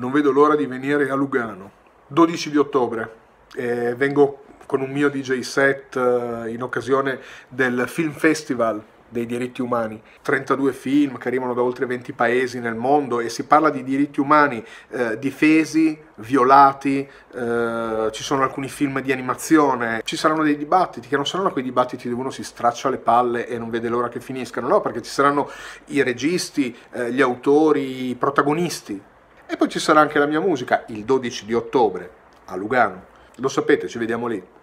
non vedo l'ora di venire a Lugano. 12 di ottobre, eh, vengo con un mio DJ set eh, in occasione del Film Festival dei diritti umani. 32 film che arrivano da oltre 20 paesi nel mondo e si parla di diritti umani eh, difesi, violati, eh, ci sono alcuni film di animazione, ci saranno dei dibattiti che non saranno quei dibattiti dove uno si straccia le palle e non vede l'ora che finiscano, no, perché ci saranno i registi, eh, gli autori, i protagonisti e poi ci sarà anche la mia musica il 12 di ottobre a Lugano. Lo sapete, ci vediamo lì.